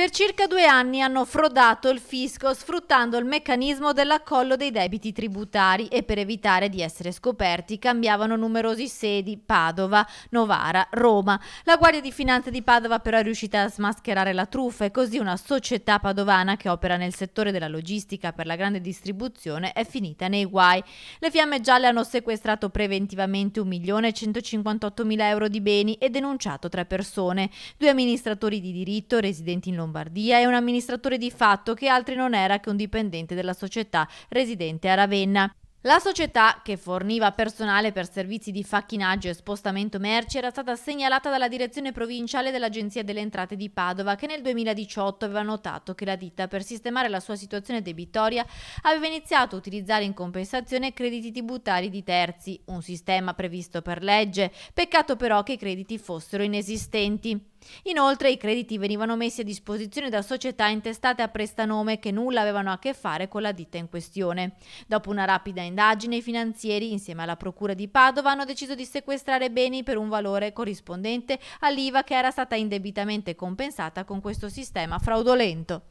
Per circa due anni hanno frodato il fisco sfruttando il meccanismo dell'accollo dei debiti tributari e per evitare di essere scoperti cambiavano numerosi sedi Padova, Novara, Roma. La Guardia di Finanza di Padova però è riuscita a smascherare la truffa e così una società padovana che opera nel settore della logistica per la grande distribuzione è finita nei guai. Le fiamme gialle hanno sequestrato preventivamente 1.158.000 euro di beni e denunciato tre persone, due amministratori di diritto residenti in Lombardia Lombardia e un amministratore di fatto che altri non era che un dipendente della società residente a Ravenna. La società, che forniva personale per servizi di facchinaggio e spostamento merci, era stata segnalata dalla direzione provinciale dell'Agenzia delle Entrate di Padova, che nel 2018 aveva notato che la ditta, per sistemare la sua situazione debitoria, aveva iniziato a utilizzare in compensazione crediti tributari di terzi, un sistema previsto per legge, peccato però che i crediti fossero inesistenti. Inoltre i crediti venivano messi a disposizione da società intestate a prestanome che nulla avevano a che fare con la ditta in questione. Dopo una rapida indagine, i finanzieri, insieme alla Procura di Padova, hanno deciso di sequestrare beni per un valore corrispondente all'IVA che era stata indebitamente compensata con questo sistema fraudolento.